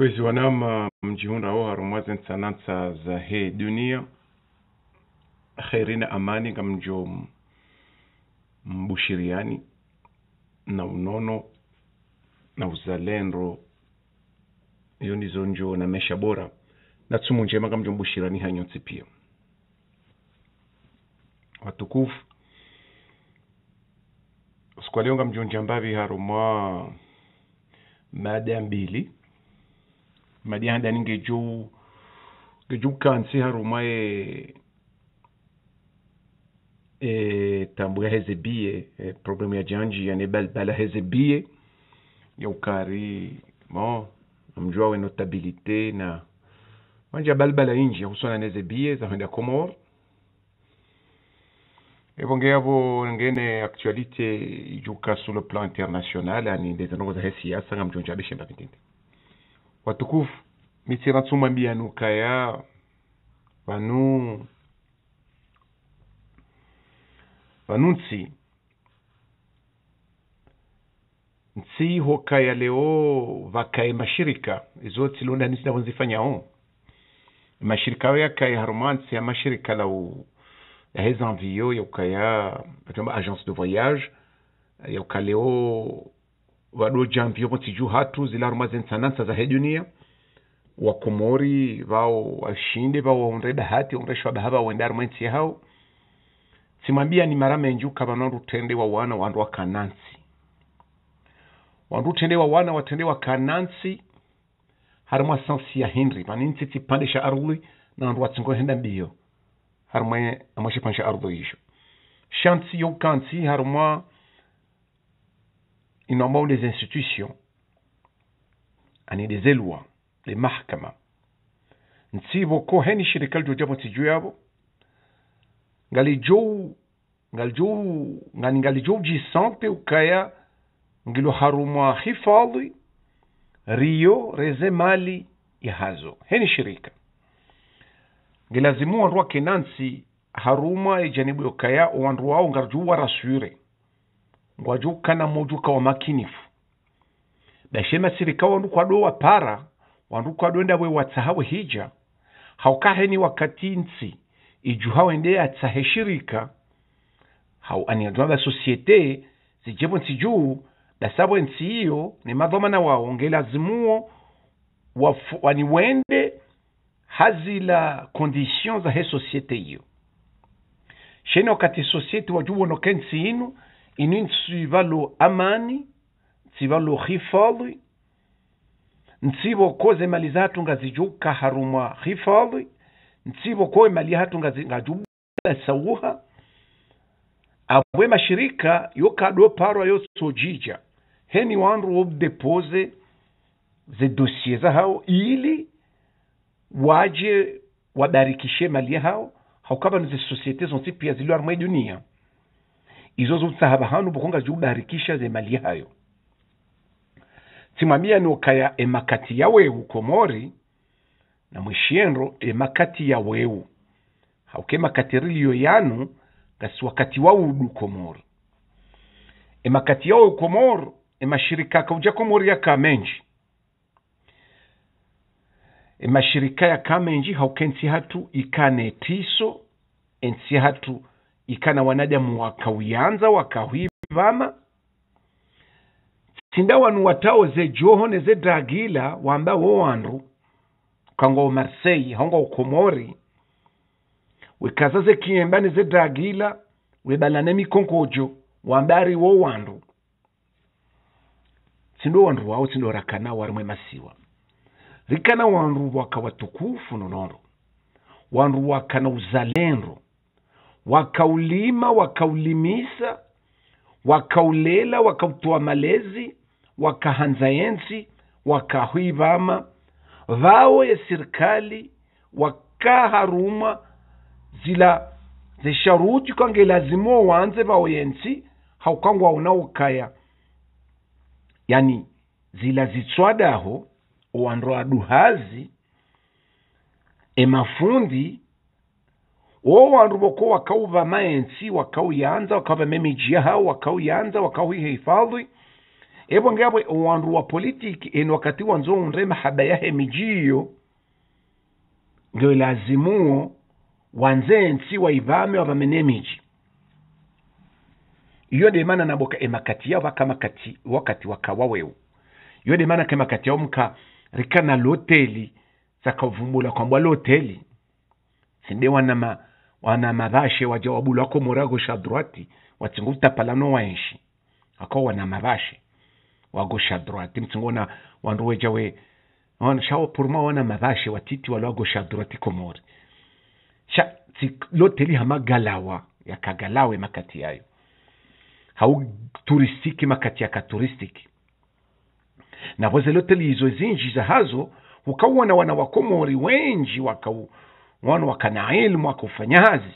mjihunda mjihunrawo harumwaze nsanantsa za he dunia kherina amani nga mjo mbushiriani na unono na uzalendo iyo ndizo njo na mesha bora na tsumu njema nga mjo mbushiriani hanyotsi pia watukufu siku ngamjo nga mjo njambavi harumwa mada mbili madi Madihan dan ge geju kan si sihar ma e e tambwe hezebie e, problem ya janji ya yani balbala hezebie ya ukari mo mjua we notabilite na manja balbala inji ya yakusona nezebie zahenda komor evo ngeavo ngene aktualite juka sur le plan international ani za hesi ndezanongo mjua siasa ngamjonjabeshemba mitindi Watokouf, miti rantsouman bi anou kaya, vannou, vannou nsi, nsi ho kaya le ou, vaka e mashirika, e zo ti loun anis nan wanzi fanya ou, mashirika ou ya kaya harman, si ya mashirika la ou, he zanvi yo, yo kaya, vatouman ajans do vayaj, yo kaya le ou, vhaɗo jampion tiju hatu zilaro mazen sanansa za hejunia wakomori vao washinde vao waonreda hati onreshwada hava aruma mwensi hao simambia ni mara menjuka vanarutende wa wana wandu wa kanansi wandu wa wana watende wa kanansi harimwa sansi ya henry paninsi tsipande sha ardhi na wandu watsingohenda mbiyo harimwe amwe xipande sha ardhi isho xansi yo kansi harimwa inaomba des institutions ani les elwa les mahkama ntsivo koheni xirikali jojapo ntsiju yavo ngalijou ngalijou ngani ngalijou jisante ukaya ngilo harumwa hifadhi rio reze mali ihazo heni shirika ngilazimua rwa kenansi haruma ijanibu yokaya owandu wao ngarjuwa rasure wajuka na mujuka wa makinifu dashema sirika wandu kwadwo wa para wandu kwadwenda we watsahawe hija haukaheni wakati nsi ijuhawende atsahe shirika hau aniandwa ba sosiete zijepo nsi juu dasabwe nsi iyo ni madhomana wao ngelazimuo waniwende wende hazila kondisyon za he sosiete iyo shene wakati sosiete wajuwonoke nsi inu inintsuiva lo amani ntsiva lo hifadhi ntsivo koze mali zathu ngazijuka harumwa hifadhi ntsivo kowe mali yathu ngajubula sauha abwe mashirika yokadwo parwa sojija heni wandu ze zidosie za hao ili waje wadarikishe mali hao haukaba nizi sosiete zonsi pia ziliwarumwa dunia izo zotsahaba hanu bukonga zikubarikisha ze mali hayo timwambia emakati ya wewu komori na mwishienro emakati ya wewu hauke makatirilio yanu gasi wakati waudu komori emakati ya wewu komori emashirika akauja komori ya kamenji emashirika ya kamenji hauke nsi hatu ikane tiso ensi hatu ikana wanadamu wakauyanza wakahwivama sinda wanu watao ze joho neze dragila wamba wo wandu kango marseyi hongo komori wekaza ze kiemba ze dragila webalane mikonkojo wambari wo wandu sindo wandu wawo tsindo rakana warimwe masiwa rikana wandu wakawatukufu nonondo wandu wakana uzalendo wakaulima wakaulimisa wakaulela wakautoa malezi wakahanza ensi wakahwivama vao ya serikali wakaharuma zila zesharuti kwange lazima wanze vao yensi haukangwa una ukaya yani zila zitswadaho owandoa duhazi emafundi wowandu woko wakauva maensi wakauyanza wakauva memiji yahau wakauyanza wakauhiha hifadhi evo ngabwe wandu wa politiki eni wakati wanzo unrema haba yahe mijiyo ndio lazimuo wanze nsi waivame wavamene miji iyo de maana naboka emakati yao vaka makati wakati wakawaweu iyo de maana kemakati yao mka rikana loteli zakavumbula kwambwa loteli sindewanama wana mavashe waja wabula wako moragosha droati watsinguta waenshi ako wana mavashe wagosha droati mtsingona wandu weja we wana shawo wana mavashe watiti wala wagosha komori sha loteli hamagalawa yakagalawe makati yayo hauturistiki makati yakaturistiki na izo zinji za hazo hukauona wana wakomori wenji wakau wan wakanaelmu akufanyazi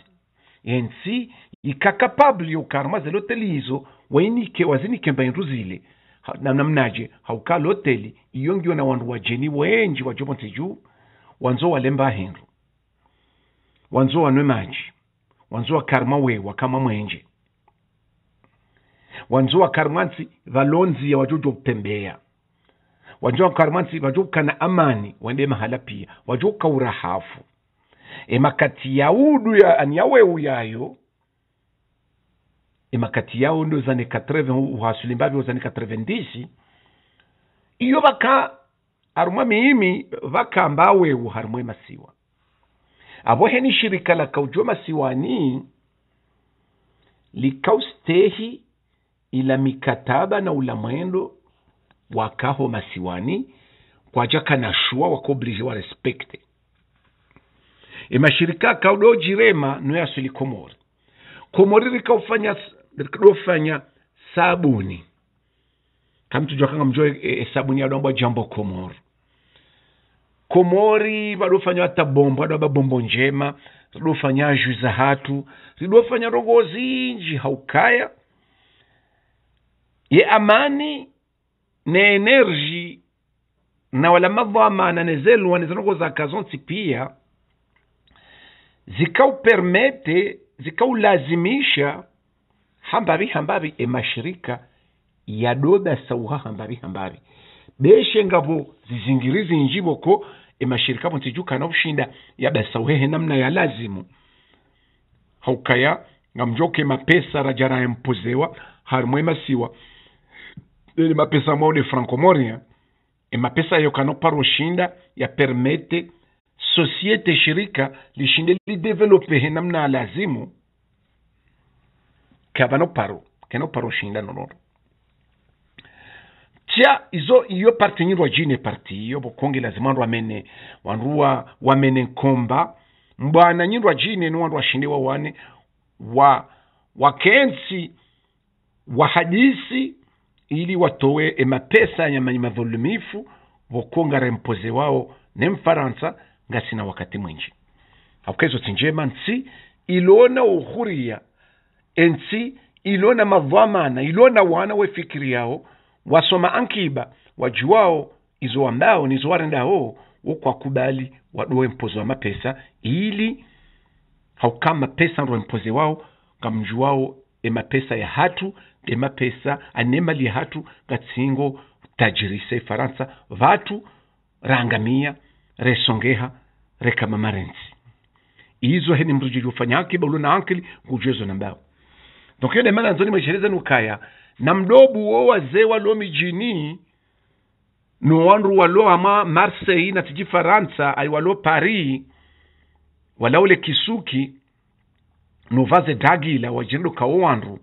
ensi ikakapabli yokarma za loteli izo wainike wazinike mbaindu zile namnaje hauka loteli iyongiwa na wandu wajeni wenji wajomonse juu wanzo walemba hendu wanzo wanwe maji wanzo wakaruma we wakama mwenje wanzo wakaruma valonzi ya wajojo kutembea wanzo wakaruma wakarmansi na amani wende mahala pia wajokuka urahafu emakati yaudu ya aniawe uyayo ema yao ndo zane 80 uhasulimbavi zane 90 iyo baka harumwa miimi vakamba wewu harumwe masiwa abohe ni shirika la kaujwa masiwani likaustehi ila mikataba na ulamwendo wakaho masiwani kwaja kanashua wakoblije wa respecte emashirika kaudojirema noyasili komori komori rikaufanya rikadofanya sabuni kamtujwakanga mjo esabuni e, e yadombwa jambo komori komori vadofanya vatabombo vadova bombo njema ridofanya azhu za hatu ridofanya rogo zinji haukaya ye amani ne enerji na wala amana nezelwa nezanogo za kazonsi pia zikaupermete zikaulazimisha hambavi hambavi emashirika doda sauha hambavi hambavi beshe ngavo zizingirizi njiboko emashirika abo ntijukana obushinda yada sauhehe namna ya lazimu haukaya ngamjoke mapesa rajara mpozewa harimwe masiwa ele mapesa amwao de francomoria emapesa ushinda ya yapermete sosiete shirika lishinde lidevelope henam lazimu kabano paro keno paro shinda nonoro tia izo iyo parti nyirwa jine parti iyo bokonge lazima wandu wamene wanrua wamene nkomba mbwana nyirwa jine ni wandu washinde wawane wa wakensi wahadisi ili watowe emapesa ya madhulumifu bokonga rempoze wao ne mfaransa ngasina wakati mwinji avukezo tsinjema nsi ilona uhuria ensi ilona madhamana ilona wana fikiri yao wasoma ankiba wajuwao izo ambao nizo warendawo wokwakubali wadowe mpozo wa mapesa ili haukama pesa ndo mpoze wao ngamjuwao emapesa ya hatu emapesa anemali ya hatu katsingo tajirise faransa vatu rangamia resongeha rekamamarensi izo hene mrujiri ufanyake ba uluna ankili kujezo na mbao ndokiyo demana nzoni mweshereza nukaya na mdobu uo wazee walo mijini nowandu walo ama marsei na tiji faransa ay walo pari wala ule kisuki novaze dagila wajendo kawo wandu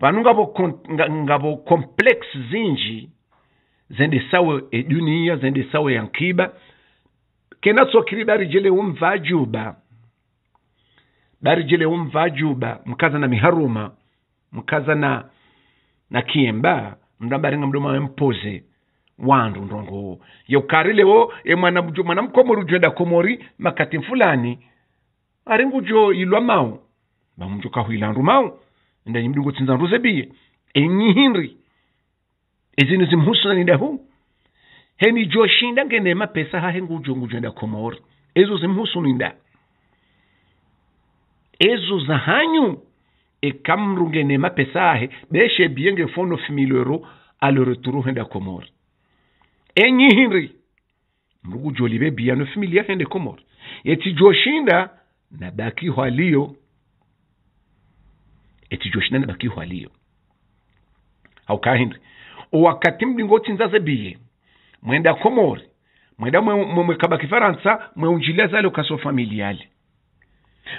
vanu ngavo kompleks zinji zende sawe edunia zende sawe yankiba kenasokiri darijele umva juba darijele umva juba mkaza na miharuma mkaza na na kiemba mdambaringa mdoma wempoze wandu ndongo yokarilewo e mwana mwanamkomori ujwenda komori makati mfulani aringujo ilwa mau bamjo andu mau ndanyi mdungo tsinza nduzebiye enyihinri ezini zimhusunanidahu heni joshinda ngene mapesa hahe ngujo ngujo nda komori ezo zimhusuninda ezo za hanyu ekamru ngene mapesa ahe beshe bienge fono fimilero aloroturu henda komori enyi hinri mrugu jolibe biano familia hende komori eti joshinda na baki hwaliyo eti joshinda na baki hwaliyo haukahinri wakati mdingoti nzaze biye mwenda komori mwenda mwekaba kifaransa mweunjilia zale ukaso familiali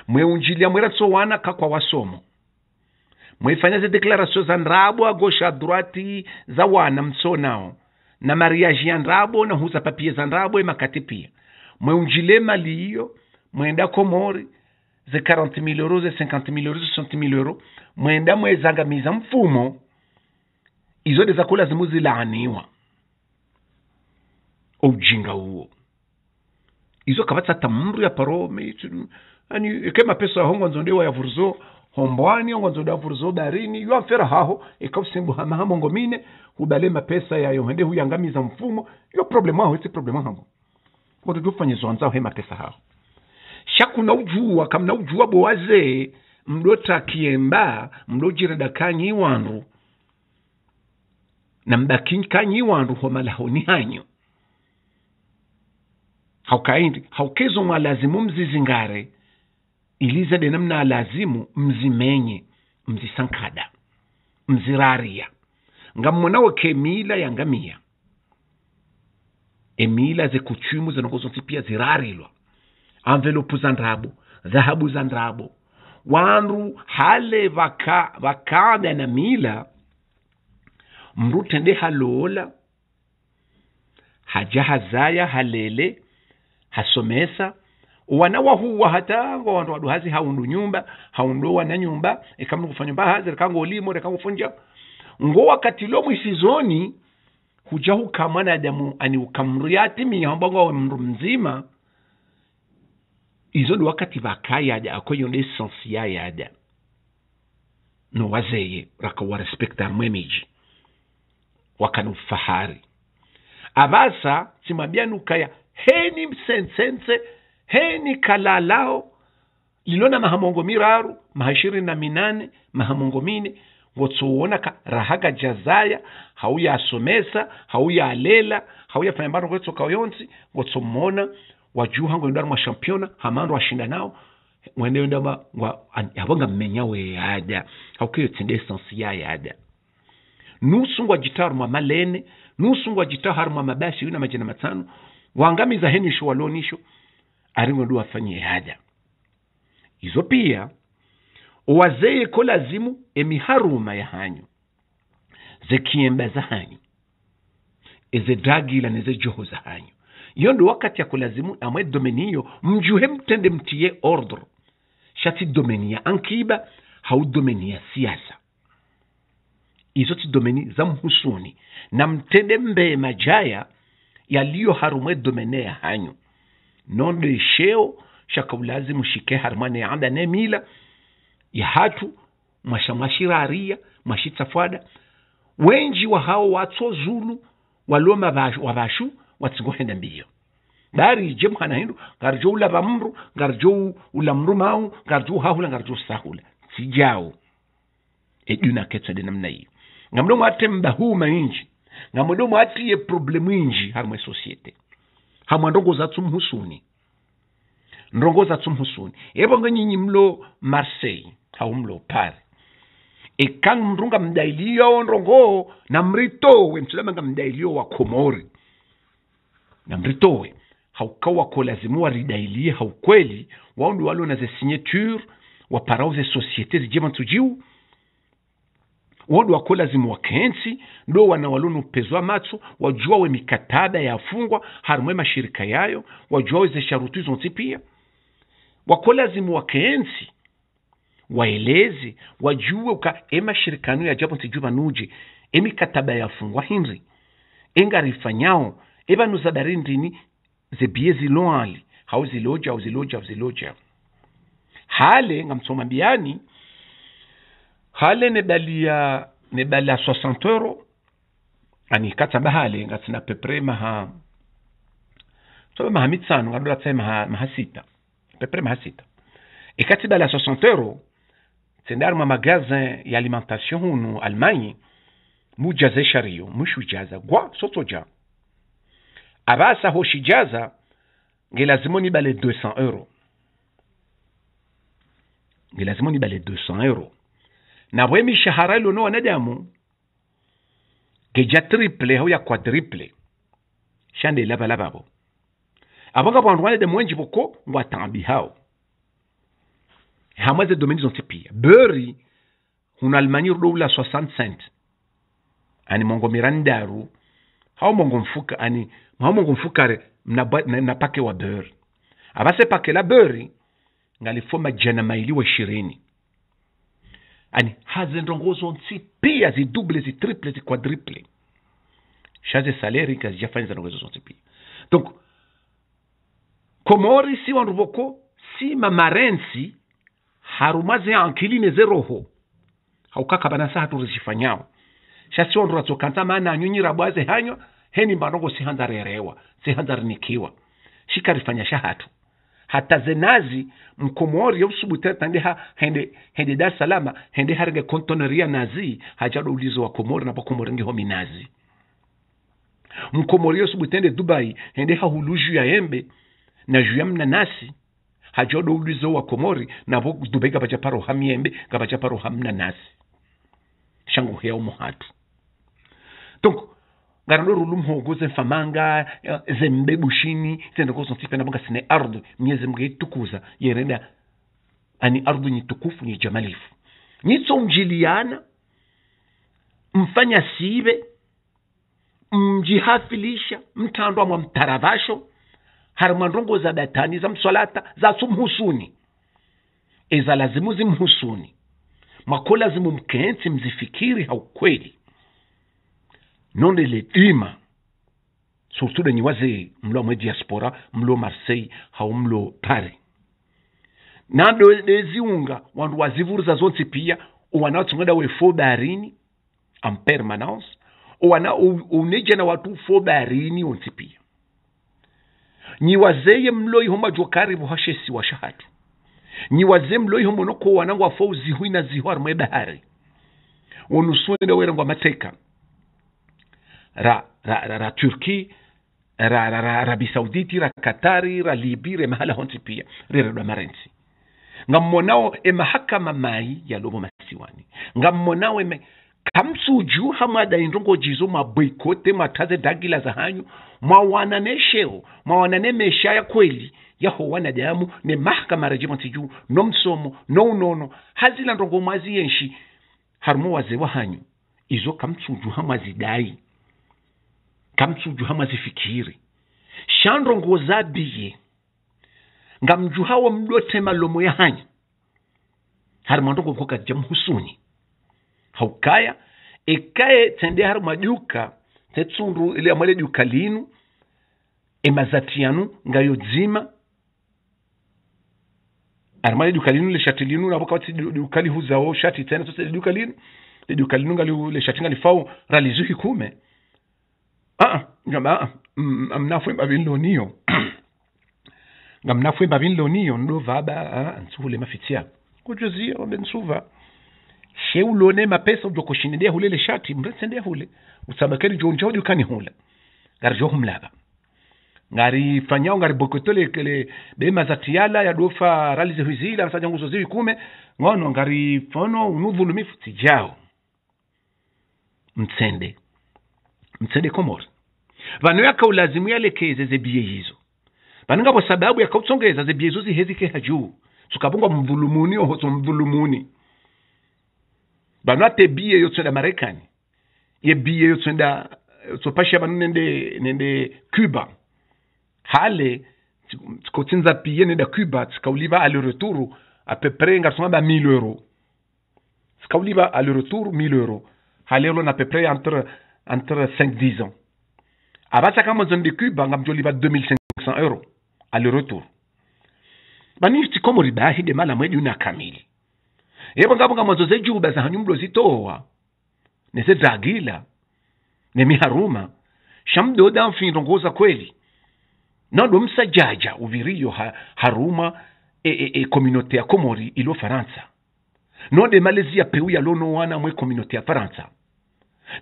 mweunjilia mweratso wana kakwa wasomo mwefanya ze deklaratio za ndrabo a gauche a za wana mtso nao na mariage ya ndrabo na huza papie za ndrabo emakati pia mweunjile mali iyo mwenda komori ze 40 mil euro ze 50 mil euro ze 60 mil euro mwenda mwezangamiza mfumo izo de zakula zimu zilaaniwa ujinga huo izo kabatsata mru ya parome ani ekema pesa hongo nzondewa ya vuruzo hombwani hongo nzondewa vuruzo darini yuamfera haho hama hamahamongo mine hubale mapesa ya yohende hende huyangamiza mfumo yo problemu aho esi problemu hamo koto tufanyizwa nzao he mapesa haho shakuna ujua kamna ujua bowaze mdota kiemba mdojireda kanyi wanru na mbakinyi kanyi wanru wandu homalahoni hanyo haukaindi haukezo mwalazimu mzizingare ilizade namna alazimu mzimenye mzisankada mziraria ngammonawo mila yangamiya emila zekuchumu zinokozonsi pia zirarilwa anvelopu za ndrabo dhahabu za ndrabo wandu hale vaka vakada na mila mrutende halola haja hazaya halele hasomesa wana wanawahuwa hata wawandu wadu hazi haundu nyumba haundowa na nyumba ikamni kufanya nyumba hazi rekango limo rekango funja ngo wakati lo mwisizoni huja adamu ani ukamriati ukamriatimiya wa mru mzima izo ni wakati vakayada akoyo ndo esansi yayada no wazeye raka wa rakawarespekta mwemiji fahari avasa abasa nukaya heni msensense heni kalalao lilona mahamongo miraru mahashiri na minane mahamongo mine ngo tsuwonaka rahaga jazaya hauya asomesa hauyasomesa hauyalela hauyafanya mbano gwetsokawo yonsi ngo tsumona wajuha ngo ndari mwa championa hamando washinda nao mwende ndama habonga mmenya we yada hakuyo tsinde ya yada nusungwa jitaru mwa malene nusungwa jitaru mwa mabasi yuna majina matano wangamiza henisho walonisho aringodu afanye haja izo pia owazeye ko lazimu emiharuma ya hanyu zekiemba za hanyu eze dragila neze joho za hanyu iyo wakati ya zimu amwe domeniyo mjuhe mtende mtiye ordre shati domenia ankiba haudomenia siasa izo domeni za mhusuni na mtende mbee majaya yaliyo harumwe domene ya hanyu nondo isheo shakaulazimu shike harumane yanda ne mila yahatu mwashamwashiraria mwashitsafwada wenji wa hao watso zulu waloma wavashu watsingohenda mbiyo dari je mhana hindu ngarjo ula vamru ngarjo ula mru mau ngarjo hahula ngarjo sahula sijao eduna ketsa de namna hiyo ngamlo mwate mbahu mainji nga mwedomo atiye problemu inji hamwe sosiyete hamwe ndongozatsa umhusuni ndongozatsa umhusuni epo ngenyinyi mlo marseille hau mlo paris ekang mrunga mdailio ndongo na mritowe mchilamanga mdailio wa komori na mritowe haukawa kolazimuwa ridailie haukweli wao ndi walio na ze signature waparao ze societe zijema ntujiu wodu ndo wana walunu pezwa matso wajuawe mikataba yafungwa harumwe mashirika yayo wajuawe zesharutu izontsi pia wakolazimu wakentsi waeleze wajuwe uka emashirikano yajapo ya vanuje emikataba yafungwa rifanyao engarifanyao e nuzadari ndini zebie ziloali hauziloja hauziloja hauziloja hale ngamtsoma mbiani hale nedalia nedala 60 euro ani katsamba hale ngatsina pepre maha sobe maha mitsano ngadola tsaye maha, maha sita pepre maha sita ikatsi e dala 60 euro tsendari mwa magazin ya alimentation hunu almanyi mujaze shariyo mushujaza gwa sotsoja abasa hoshijaza ngelazima nibale 200 euro ngelazima nibale 200 euro na bwe mishahara ilionao wanadamu geja triple au ya quadruple shande lavalava abo nga bantu wanadamu wenji boko watambi hao hamwe ze domeni zonse pia beri almani rudo ula 60 cent ani mongo mirandaru hao mongo mfuka ani hao mongo mfuka re na, na pake wa beri abase pake la beri ngalifoma jana mailiwa ishirini and yaani, hazindongozwa nsi pia ziduble zitriple ziquadriple shaze salerika zijafanya zandongozwa nsi pia donc komori si wandu voko si mamarensi harumaze ankiline zeroho haukakabanasa haturizifanyao shasi wandu ratsokanza maana anyunyira bwaze hanywa heni mbandongo sihanza rerewa sihanza rinikiwa shikarifanya shahatu hatazenazi mkomori yausubutera tande ha hende hende dar salama hende harge kontoneria nazi hajado ulizo wa komori na pakomori homi nazi mkomori yausubutende dubai hende ha huluju ya embe na juya mnanasi hajado ulizo wa komori navo dubai gabachaparo hamiembe gabachaparo nasi shango heo mohatu donc ngaranɗo ruɗum hogo famanga eh, ze mbebushini tende ko sonsi pena sine ardu mnyeze mga tukuza yerenda ani ardu ni tukufu ni jamalifu nyitsomjiliana mfanya sibe mjihafilisha mtandwa mwa mtaravasho ndongo za datani za mswalata zasumhusuni eza lazimu zimhusuni makola zimumkenti mzifikiri haukweli non de none tima surtout de waze mlo mwe diaspora mlo marseille ha mlo paris nando ziunga wandu wazivuruza zonse pia uwana wanaotsongeda we fo darini baharini permanence uwana uneja na watu fo darini onse pia nyiwazeye mloi homa jokaribu hashesi wa shahatu nyiwaze mloi homonoko wanangu wanangwa uzihui zihuina zihu arumwe bahari wonusuenda werangwa mateka ra, ra, ra, ra turki ra, ra, ra arabi sauditi ra katari ra libi re mahala honsi pia rere lwa marensi ngammonao e mahakama mai ya lobo masiwani e kamsu ju hamada indongo jizo maboikote mataze dagila za hanyu mwawanane sheo mwawanane mesha ya kweli ya ho wana damu ne mahakama rajimansi juu no msomo no unono hazila ndongo mazi yenshi harumo waze wa hanyu izo kamsu ju hamazi dai gamtsujuha mazifikiri shandrongo zabiye ngamjuha wa mdotema malomo ya hanya hari mwandongo mkoka jamhusuni haukaya ekaye tende hari maduka tetsundu ile amwele duka linu emazatiyanu ngayodzima arimale duka linu leshati linu navoka vati lihuzawo shati tena tose liduka linu liduka linu ngalile shati ngalifau ralizuhi kume ah, jama'a amnafwe babiloniyo ngamnafwe babiloniyo nlova ba nsuvule mafitia kujuzia onde nsuva she ulone mapesa ujokushindia hule leshati mresendea hule usamakeri jonjo jukani hula jo humlaba ngari fanyao ngari bokotole kele bema za tiala ya dofa rali ze hizila rasaja nguzo ziwi kume ngono ngari fono unuvulumifu tijao mtsende mtsendeko mori vanhu yakaulazimu yalekeze zebiye hizo vanenga vo sababu yakautsongeza zebiye hizo zihezike hajuu tsukavungwa mvulumuni ohotso mvulumuni vanhu atebiye yotswenda marekani yebiye yotswenda tsopasha vanu nende nende cuba hale tsikotsinza piye nenda cuba tsikauliva ale retour apepre ngasongamba mille euro tsikauliva ale retour mille euro halelo na pepre entre entre 5-10 ans. Abacha kama zondiku bangamjoli ba 2500 euro aller-retour. Banifti komo ribahi de mala mwedi una kamili. Yebo ngabo ngamazo zejuba za hanyumlo zitowa. Nese dragila. Ne da Shamdoda rongoza kweli. Na Nando msajaja uviriyo ha, haruma e, e, e communauté ya Komori ilo Faransa. Nonde Malaysia peu ya lono wana mwe communauté ya Faransa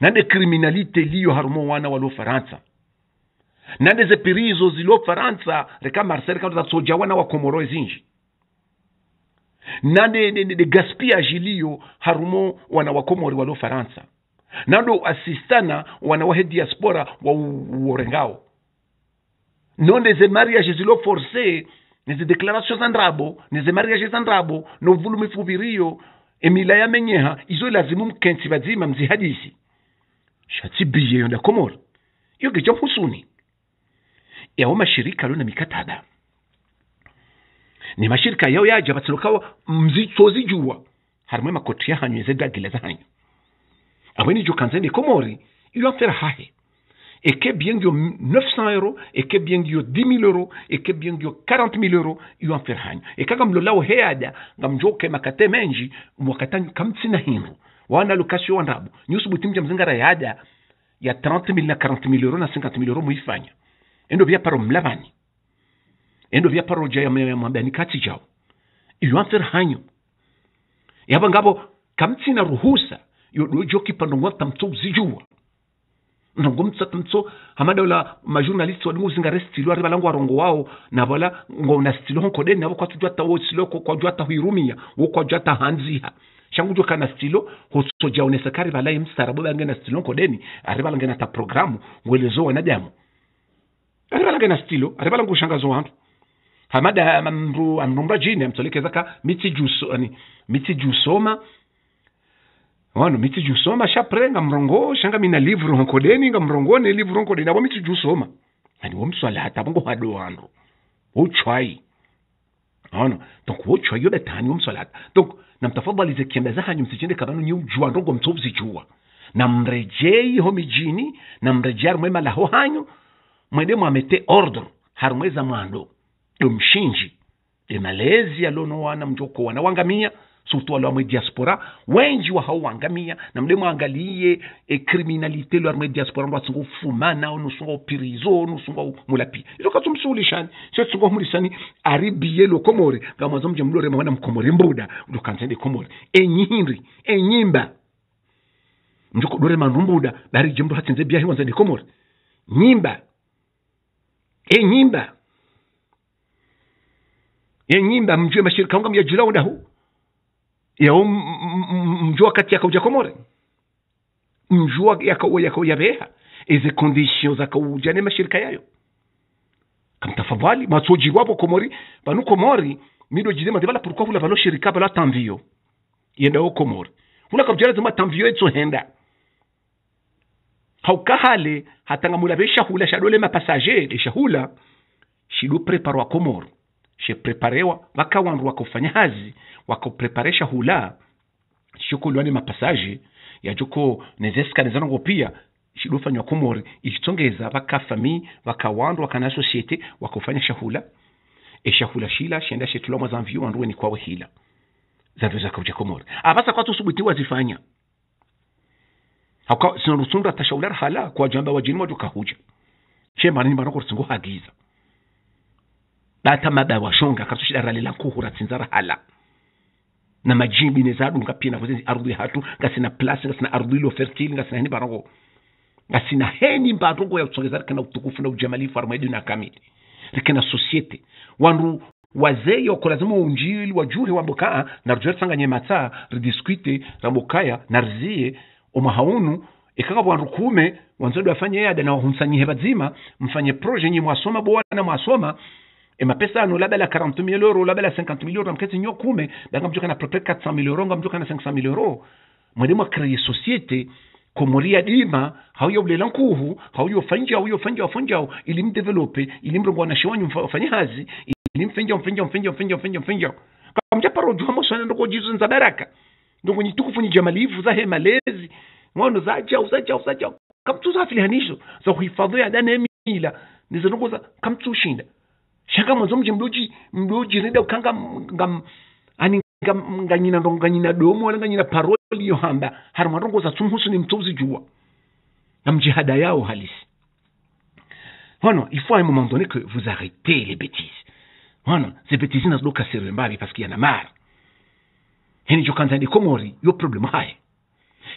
nande kriminalite harumo wana walo faransa nande zepirizo zilo faransa reka marcel kata zatsoja wana wa komoro ezinji nande de, de, de gaspillage iliyo harumo wana wa komori walo faransa nando asistana wana wahe diaspora wa uorengao nonde ze mariage zilo forcé neze declaration za ndrabo neze mariage za ndrabo novuluma ifuvirio emila menyeha izo lazimu mkensi vazima mzihadisi shatsi ya komora yogeja mhusuni yawo mashirika na mikataba ni mashirika yao yaje abatsirukawo mzitozijurwa harimo makoti yahanyweze dagile zahanyu abo nijo kanzani komori iyo afera hahe eke bien ngio 900 euro eke bien ngio 10000 euro eke bien ngio 40000 euro iyo afera hanyu ekaga mlolao heada ngamjoke makate menji mwakatanyu kamtsina hinu wana allocation andabo nyusu butimija muzingara yada ya 30 mille na 40 mille euro na 50 mille euro muifanya endo via paro mlavani endo via paro jaya mwambani kati jao iwanfer hanyo yaba ngabo na ruhusa yodojo kipandongwa tamtso zijua ndongo mtsa tamtso hamada ola wa walingo zinga resti lwa ari wa rongo wao na bala ngo na stilo honkodeni nabo kwa tujwa tawo kwa jwa tahuirumia wo kwa jwa tahanzia changu kana stilo hosojaonesa kari valaye msara bobange na stilo nkodeni ari valange na ta programu ngwelezo wanadamu ari valange na stilo ari valange ushangazo wantu hamada amru amrumra jini amtoleke zaka miti juso ani miti jusoma wano miti jusoma shaprenga mrongo shanga mina livro nkodeni nga mrongo ne livro nkodeni abo miti jusoma ani wo mswala hata bongo hado wandu uchwai naona tonkuwochwa iyo betani omsolata donc namtafadhali zekiendaza hanyu msijende kabanu nyi ujua ndongo mtsobuzijuwa namrejei ho mijini namrejea rumwe malaho hanyu mwende mwamete ordre harumweza mwando domshinji emalezi alonowana mjokowana wangamia surtout wale wamwe diaspora wenji wahauwangamia na mde angalie e eh, kriminalite lo arimwe diaspora ndo watsinga ufumana o nusunga upirizo o nusunga mulapi ilo katsumsulishani sio tsinga ari biye lo komore ngamwanza mje mlore mwana mkomore mbuda ndo kanzende komore enyiri enyimba ndiko dore manumbuda bari jembo hatsinze biya hiwanza ndi komore nyimba enyimba enyimba mjue mashirika anga myajirawo huu yo mjua kati ya kauja komore mjua ya kauja yakauwa yakau yabeha eze kauja zakauja nemashirika yayo kamtafavali po komori banu komori mido jidema devala pourquoi vula valo shirika vala tanvio o komori vula kabjala zima tanvio hauka hale hatanga mula veshahula shadole mapassager eshahula shido preparwa komoro shepreparewa vakawandu wakofanya hazi wakopreparesha hula shiko lwane mapasaje yajuko nezesikanezanongo pia shidufanywa kumori ichitongeza vakafami vakawandu wakana sosiete wakofanya shahula eshahula shila shenda shetulwa zamvyu wanduweni kwawe hila zandu zakauja komori apasa ah, kwatu subutiwa wazifanya hauka sinarusunda tashahulara hala kwa jamba wajini wajukahuja shemanini manakorutsingo hagiza bata mada washonga kasushida ralela kuhura tsinzara hala na majimbi ne zaɗum nga pina fosesi ardude hatu nga sina place nga sina arduilo fertile nga sina heni barago nga sina heni mbatogo ya kusogeza rikena utukufu na ujamali ujamalifu edu na kamili rikena sosiete wanru wazee yoko lazima unjili wajuhe wambokaa na rujua tsanganye matsaa ridiskwite rambokaya na rizie omahaunu ikaka wanru kume wanzodi wafanye yada na wahumsanyihe bazima mfanye proje nye mwasoma buwana mwasoma, mwasoma imapesa yanu labda la 40000 euro labda la 50000 euro mkati nyo kume danga mjoka na prepare 400000 euro ngamjoka na 500000 euro mwalimu akreye societe komoria dima hauyo ulela nkuhu hauyo fanjao hauyo fanjao fanjao ili mdevelope ili mrongo wanashiwanyu mfanye hazi ili mfenja mfenja mfenja mfenja mfenja mfenja kamja paro jumo sana ndoko jizo nza baraka ndoko nyitukufu ni za he malezi ngono za cha za cha za cha kamtu za filihanisho za kuhifadhi ya dana mila nizo za kamtu shinda shaka mwanzomuje mloji mloji reda ukanga ngam ani ndo nganyina domo wala nganyina paroli yohamba marongo za tumhusu ni mtsozi juwa na mjihada yao halisi wano il faut à un moment donné que vous arrêtez les bêtises. Voilà, ces bêtises n'ont pas cassé le parce qu'il y en a marre. Heni jo kanza ndi komori, yo problème haye.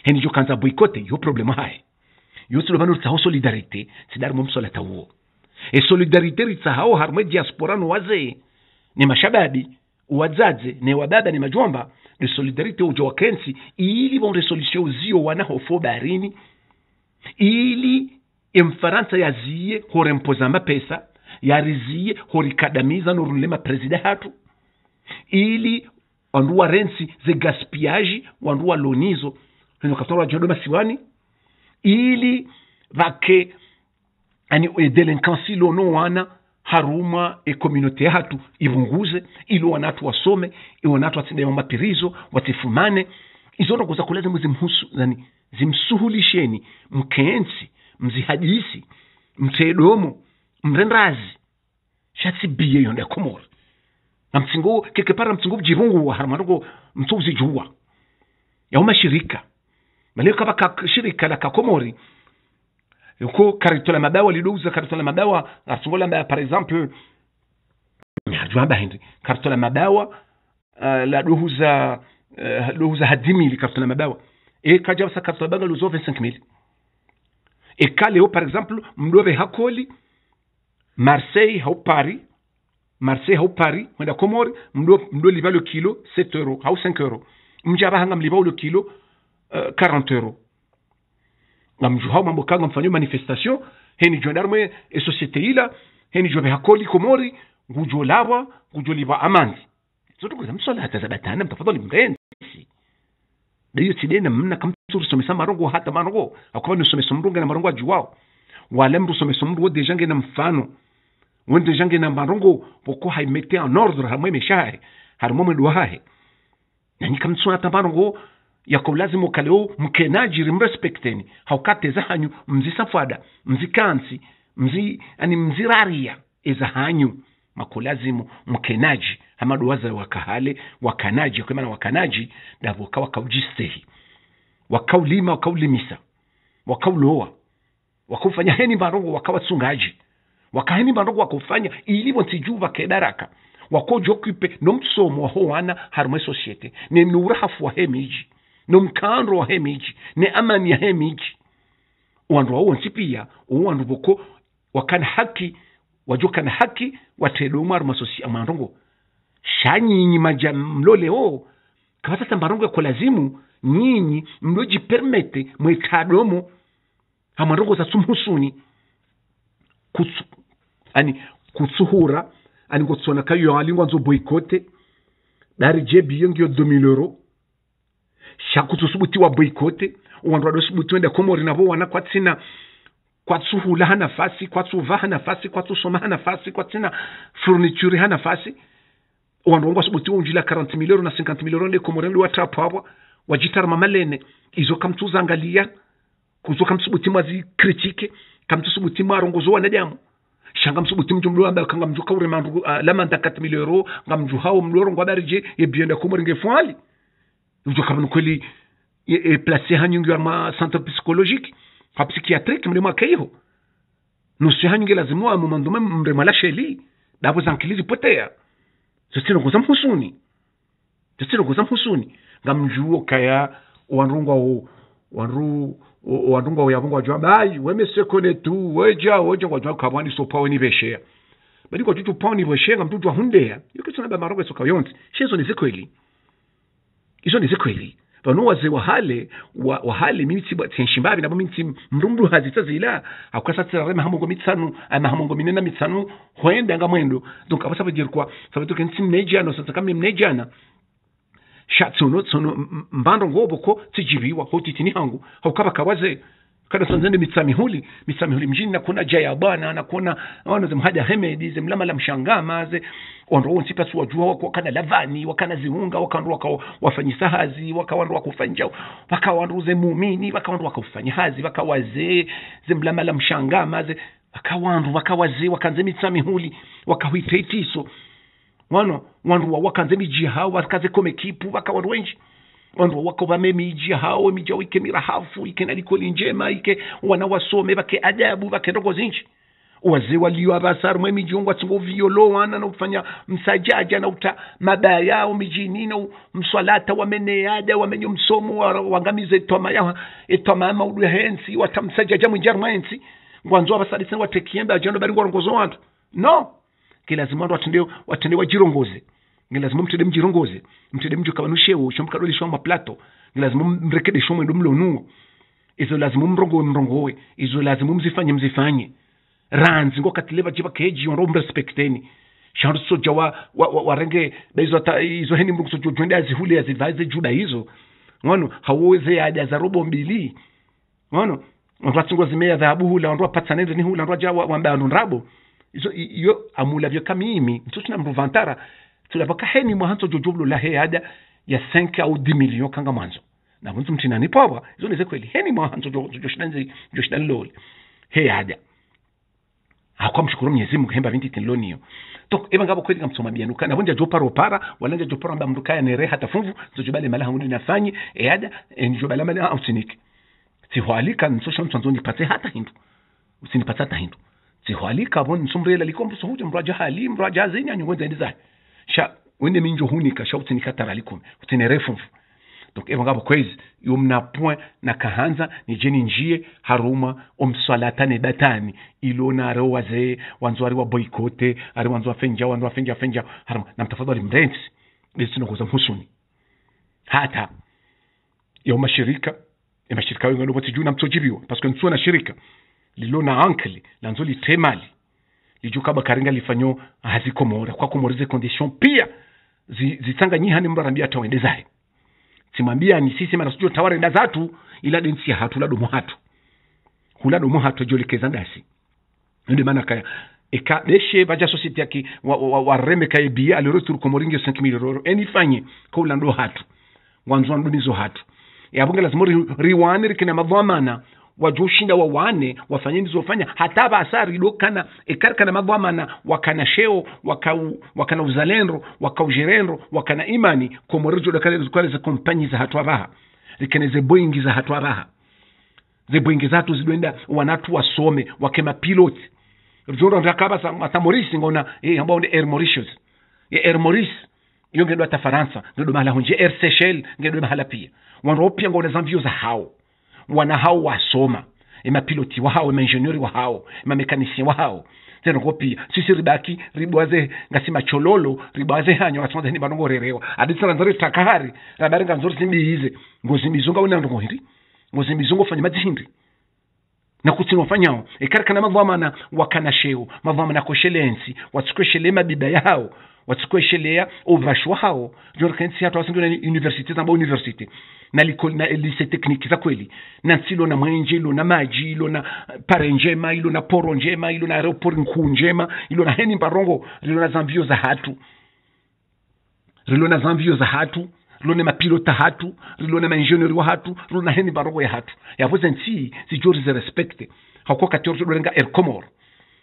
Heni jo kanza boykote, yo problème haye. Yo sulo banu tsaho solidarité, c'est dar mom sola tawo e solidarite ritsahau harumwe diaspora waze ni mashababi wadzadze ne wadada ne majomba de solidarite uja wakensi ili bonde solution uzio hofo barini ili emfaransa yaziye horempoza mapesa yariziye horikadamiza rulema prezida hatu ili wanduwa rensi ze gaspiaji wanduwa lonizo hino wa jodoma siwani ili vake yani eh, delinkansi wana haruma komunote yatu ivunguze ili wanatu wasome wanatu watsindeyo mapirizo watifumane izonto kuza kuleza zimwe yani zimsuhulisheni mzihajisi mtedomo mthedomo mrendazi biye yonda komora na mtsingo kekepara mtsingo bjirunguwa haruma ngo mtsuzi juwa yauma shirika maleka kaba shirika la kakomori ko karito la mabawa lilouza karito la asungola gatsola par exemple hajwamba hindi karito eh, la mabawa uh, la louza eh, uh, hadimi hadimili karito la mabawa e kajabsa karito la luzo 25 mili e kaleo par exemple mdove hakoli marseille hau paris marseille hau paris mwenda komori mdo mdo lo kilo 7 euro hau 5 euro mjaba hanga mliba lo kilo uh, 40 euro namjuhau mambo kanga mfanyo manifestation heni e esosiete ila heni jo behakoli komori ngujo lawa ngujo liwa amanzi zoto zotukuza msola hata zabatana mtafadhali mrenzi dayo tidena mna kamtsuru somesa marongo hata marongo akwa akuba somesa mrunga na marongo ajuwao wala mru somesa mru wode jange na mfano wende jange na marongo boko haimete en ordre hamwe meshahe harumwe mduahe nani kamtsuru hata marongo yakobulasima okalewo mukenajiri murespekteni haukateza hanyu mzisafwada mzikansi mzi ani mziraria eza hanyu makolazimu mkenaji hamaduwaza wakahale wakanaji kwemana wakanaji davoka wakaujistehi wakaulima wakaulimisa wakauloa wakaufanya heni marongo wakawasungaji wakaheni marongo wakaufanya ilivo nsijuva kedaraka wakojokipe nomtsomo wahowana harumwe sosiete nenura hafuwa hemiji nomukhandwa wa ne amani ya hemiki wandu wauwo nsipiya uwu wandu boko wakana haki wajokana haki wattedwe umwaru masosi amwantongo shanyinyi maja mlolewo kapatata yako lazimu nyinyi mlojipermete mwetadwemo hamwantongo zatsumhusuni Kutsu, ani kutsuhura ani kutsona kayo alingwa nzo boykote dari jebi yo 2000 euro wa boikote uwandu wandu wadosubutiwenda komori navo wana kwatsina kwatsuhula ha nafasi kwatsuva ha nafasi kwatsusoma ha nafasi kwatsina furniture ha nafasi wandu wangu wasubutiwa unjila 40 milioni na 50 milioni nde komori ndi watapawwa wajitarama malene izo kamtsuzangalia kuzo kamtsubuti kamtsubutimwa zikritike kamtsubutimwa wana wanadamu shanga msubuti mtu mlo ambaye kanga mjuka ure mandu uh, ah, lamanda kat milero ngamjuhao mloro ngwadarije yebienda kumori ngefuali kama ni kweli e, e, plase hanyungi warima centre psychologique ha psychiatrique mrimo akeiho nusu hanyungi lazima mumandume mrema lasheli davo zankili zipotea zasinogoza mhusuni zasinogoza mhusuni mjuo kaya wanrungwa o wanru wanrungwa uyavungwa jwa bai wemesekone tu weja weja kwa wajua kabwani sopawe niveshea bali kwa tutu pao niveshea ngamtutu yuki yokisona bamarogo soka yonsi shezo ni nizikweli izo ni kweli vanu waze wahale wa, wahale mimitsi tsenshimbavi nabo mitsi mrumru hazitsa zila akwasatsira rema mahamongo mitsanu ama hamongo minena mitsanu hoenda nga mwendo donc abo sabe dirkwa sabe to kensi mnejana satsa kamye mnejana shatsono tsono mbando ngobo ko tsijibiwa hotitini hangu hokaba kawaze kana sanzende mitsamihuli mitsamihuli mjini nakona jaya bwana nakona wana haja hemedi zemlama la mshangaa maze onro wonsi pasi wajua wako kana lavani wakana ziunga wakanro wako wafanyisa hazi wakawanro wakufanja wakawanro ze muumini wakawanro wakufanya hazi wakawazee zemlama la mshangama ze wakawanru wakawazee wakanze mitsamihuli wakahuita itiso wano wanruwa wakanze mijiha wakaze komekipu wakawanru wenji waka vanhu wako vameme miji hao mijao ike mirahafu ike nalikoli njema ike wasome vake ajabu vake ndogo zinji miji walioavasaru mijongwa violo wana na ufanya msajaja na uta mabaya mabayao mijinina mswalata wame nyo msomo wangamize twamayaa etwamama ya hensi wata watamsajaja mwinjaru mwensi ngwanzo avasalisene watekiembe ajando baringwarongozo wanda no kila wantu watende wajirongoze nge lazima mutede muchirongoze mutede muchokava noshewo sho mukadoleshwa maplato nge lazima mrekedeshwe mwedo mlonuwo izo lazima umrongowe mrongowe izo lazima mzifanye mzifanye ranzi ngo katile vache keji ondo mrespekteni shandu soja wa, wa, wa, warenge daizo ata izo heni mrungu soja jwende azihuli azivaze juda izo wano haweze aja za robo mbili wano wandu watsingwa zimeya dhahabu hula wandu wapatsanende ni hula wandu waja wamba andu nrabo izo iyo amulavyo kamimi na mruvantara baka tulapakaheni mwanzo jojoblo lahe yada ya 5 au 10 milio kanga mwanzo na mwanzo ni pawa izo nize kweli heni mwahanso joshidanze joshidan loli he yada hakwa mshukuru mnyezi mungu hemba vinti tinloniyo toko eba ngabo kweli kamsoma bianuka na bonja joparo para walanja joparo amba mndukaya nere hata funvu zojibale mala hangu ninafanye yada enjobala mala ausinike sihwalika nsosha mtsanzo pate hata hindu usinipate hata hindu sihwalika bon somrela likombo sohuje mraja hali mraja zenya nyongwenza ndizaye sha wende minjo huni hunika sha utsini katara likumi utsine refunfu donc ngabo kwezi na kahanza ni jeni njie haruma omswalatane datani ilona are waze wanzo ari wa boikote ari wanzu wafenja wanzo wafenja fenja haruma na mtafadhali mrensi lisinogoza husuni hata yo mashirika ya e mashirika wenga nobotsi juu na mtsojibiwa parce que nsuo na shirika lilona ankle lanzo li temali lijjo kaba karenga lifanyo hazikomora kwa kumoreze condition pia zitanga nyi hani mbara mndu tawende zae simambia ni sisi mara tawara nda zatu ila densi ya hatu domo hatu domo hatu ajolekeza ndasi ndio maana kaya eka deshe vaja society yake wareme wa, wa, kaebia aliroturu komoringe 5 million euro enifanye ulando hatu wanzo wanzwa nizo hatu ya yabunge lazima riwani rikina madhamana wajoshinda wa wane wafanyeni zofanya hata do kana ekar eh, kana magwamana wakana sheo wakau, wakana uzalendo wakaujerendo wakana imani komorejo dakale zikwale za kompanyi za hatwa raha rikene boingi za hatwa raha ze boingi za zatu zidwenda wanatu wasome wakema pilot piloti rijoro ndakabasa matamorisi ngona eh ambao ni air mauritius ye air maurice yonge ndo ta faransa ndo mahala honje air seychelles ngedo mahala pia wanropia ngona za zamvio za hao wana hao wasoma emapiloti wahao emainjeniori wahao emamekanisien wahao zenongopiya sisi ribaki ribwaze ngasima chololo ribwaze hanyo atsonzeni vanongorerewa aditsirandza ritakahari radaringa nzori zimbiize ngozimbizo ngaunandongohiri ngozimbizo ngofanya madzihindri nakutsinwa fanyawo ekarikana mavu amana wakanasheo mavu amana koshelensi watsukweshele mabiba yahao watasikoshelea uvashwa hao jorkensi hata wasingilani university tamba university na likoli na lise tekniki za kweli na silo na mwenje ilo na maji ilo na pare njema ilo na poro njema ilo na aeroport nkuu njema ilo na heni mbarongo rilo na zambio za hatu rilo na zambio za hatu rilo na mapilota hatu rilo na mainjeneri wa hatu rilo na heni mbarongo ya hatu yapoze nsi zijori ze respecte hakuwa katioro dorenga erkomoro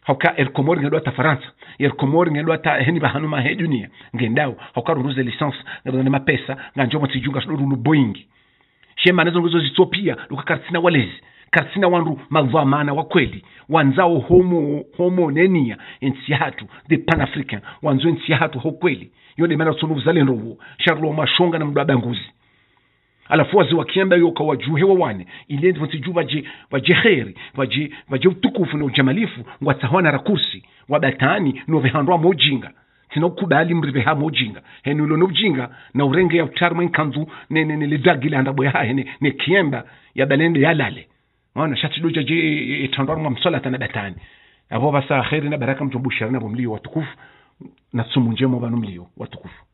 hoka erkomor ngeɗo ta faransa erkomor ngeɗo ta heni ba hanuma he dunia ngendaw hoka ruruze licence ngeɗone mapesa nganjomo tsijunga soɗo runo boyingi shema nezo ngezo zitopia lukakarsina walezi wanru wandu mavamana wa kweli wanzao homo nenia ensi yathu the pan-african wanzo ensi yathu hokweli yodemana tsona ubuzalendo buwo sharlo mashonga na mdwa banguzi alafu wazi waziwakienda yo kawajuhe wawane ile vatsiju vaje vaje heri vaje vaje utukufu na ujamalifu ngwatsahwana rakursi wabatani novehandwa mojinga tinokubali mrive ha mojinga henu ilo nobjinga na urenge ya utari mwenkanzu nelidagi landabwe hahene nekiemba yabalende yalale maana shatidoja je itandwara e, e, mwa msolata na batani avo vasa heri na baraka mtombushari navo mlio watukufu na tsumu njema vanu mlio watukufu